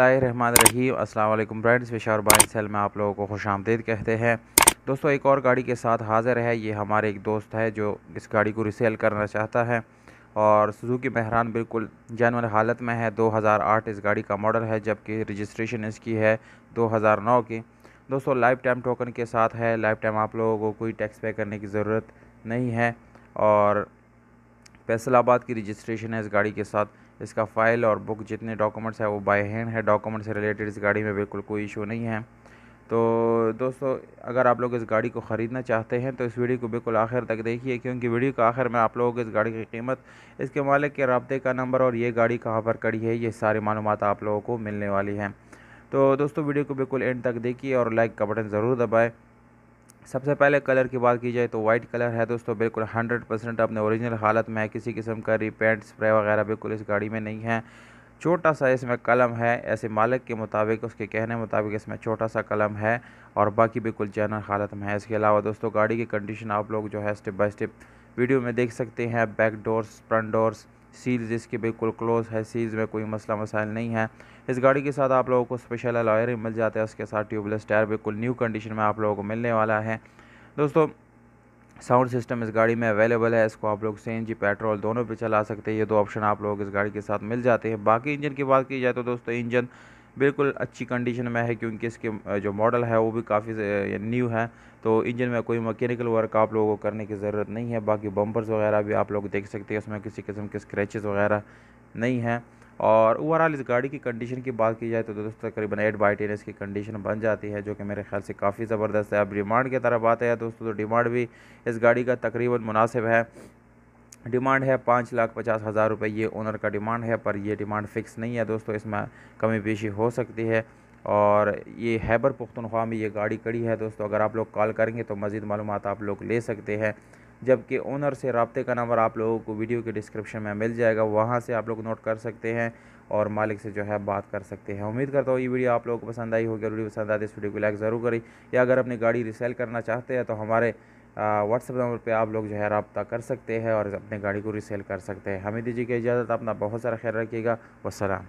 रहीम brides विशार बाइन cell में आप लोगों को खुश आमदीद कहते हैं दोस्तों एक और गाड़ी के साथ हाज़िर है ये हमारे एक दोस्त है जो इस गाड़ी को रिसेल करना चाहता है और सुजुकी महरान बिल्कुल जानवर हालत में है 2008 इस गाड़ी का मॉडल है जबकि रजिस्ट्रेशन इसकी है 2009 की दोस्तों लाइफ टाइम टोकन के साथ है लाइफ टाइम आप लोगों को कोई टैक्स पे करने की ज़रूरत नहीं है और फैसलाबाद की रजिस्ट्रेशन है इस गाड़ी के साथ इसका फ़ाइल और बुक जितने डॉक्यूमेंट्स है वो बाय हैंड है डॉक्यूमेंट से रिलेटेड इस गाड़ी में बिल्कुल कोई इशू नहीं है तो दोस्तों अगर आप लोग इस गाड़ी को ख़रीदना चाहते हैं तो इस वीडियो को बिल्कुल आखिर तक देखिए क्योंकि वीडियो के आखिर में आप लोगों को इस गाड़ी की कीमत इसके मालिक के रबते का नंबर और ये गाड़ी कहाँ पर कड़ी है ये सारी मालूम आप लोगों को मिलने वाली हैं तो दोस्तों वीडियो को बिल्कुल एंड तक देखिए और लाइक का बटन ज़रूर दबाएँ सबसे पहले कलर की बात की जाए तो वाइट कलर है दोस्तों बिल्कुल हंड्रेड परसेंट अपने ओरिजिनल हालत में है किसी किस्म का रिपेंट स्प्रे वगैरह बिल्कुल इस गाड़ी में नहीं है छोटा सा इसमें कलम है ऐसे मालिक के मुताबिक उसके कहने मुताबिक इसमें छोटा सा कलम है और बाकी बिल्कुल जनरल हालत में है इसके अलावा दोस्तों गाड़ी की कंडीशन आप लोग जो है स्टेप बाई स्टेप वीडियो में देख सकते हैं back doors front doors seals इसके बिल्कुल क्लोज है सील्स में कोई मसला मसाइल नहीं है इस गाड़ी के साथ आप लोगों को स्पेशल अलॉयर मिल जाता है उसके साथ ट्यूबलेस टायर बिल्कुल न्यू कंडीशन में आप लोगों को मिलने वाला है दोस्तों साउंड सिस्टम इस गाड़ी में अवेलेबल है इसको आप लोग सी पेट्रोल दोनों पर चला सकते हैं ये दो ऑप्शन आप लोगों को इस गाड़ी के साथ मिल जाते हैं बाकी इंजन की बात की जाए तो दोस्तों इंजन बिल्कुल अच्छी कंडीशन में है क्योंकि इसके जो मॉडल है वो भी काफ़ी न्यू है तो इंजन में कोई मकैनिकल वर्क आप लोगों को करने की ज़रूरत नहीं है बाकी बम्पर्स वगैरह भी आप लोग देख सकते हैं उसमें किसी किस्म के स्क्रैचेस वगैरह नहीं हैं और ओवरऑल इस गाड़ी की कंडीशन की बात की जाए तो दोस्तों तकरीबन एट बाई टेन इसकी कंडीशन बन जाती है जो कि मेरे ख्याल से काफ़ी ज़बरदस्त है अब डिमांड की तरफ आते हैं दोस्तों तो डिमांड भी इस गाड़ी का तकरीबन मुनासिब है डिमांड है पाँच लाख पचास हज़ार रुपये ये ओनर का डिमांड है पर ये डिमांड फिक्स नहीं है दोस्तों इसमें कमी पेशी हो सकती है और ये हैबर पुख्तनख्वा में ये गाड़ी कड़ी है दोस्तों अगर आप लोग कॉल करेंगे तो मज़ीद मालूम आप लोग ले सकते हैं जबकि ओनर से रबते का नंबर आप लोगों को वीडियो के डिस्क्रिप्शन में मिल जाएगा वहाँ से आप लोग नोट कर सकते हैं और मालिक से जो है बात कर सकते हैं उम्मीद करता हूँ ये वीडियो आप लोगों को पसंद आई होगी और वीडियो पसंद आती तो है इस वीडियो को लाइक ज़रूर करें या अगर अपनी गाड़ी रिसेल करना चाहते हैं तो हमारे व्हाट्सएप नंबर पे आप लोग जो है रबता कर सकते हैं और अपने गाड़ी को रिसेल कर सकते हैं हमें दीजिएगा इजाज़त अपना बहुत सारा ख्याल रखिएगा वसलम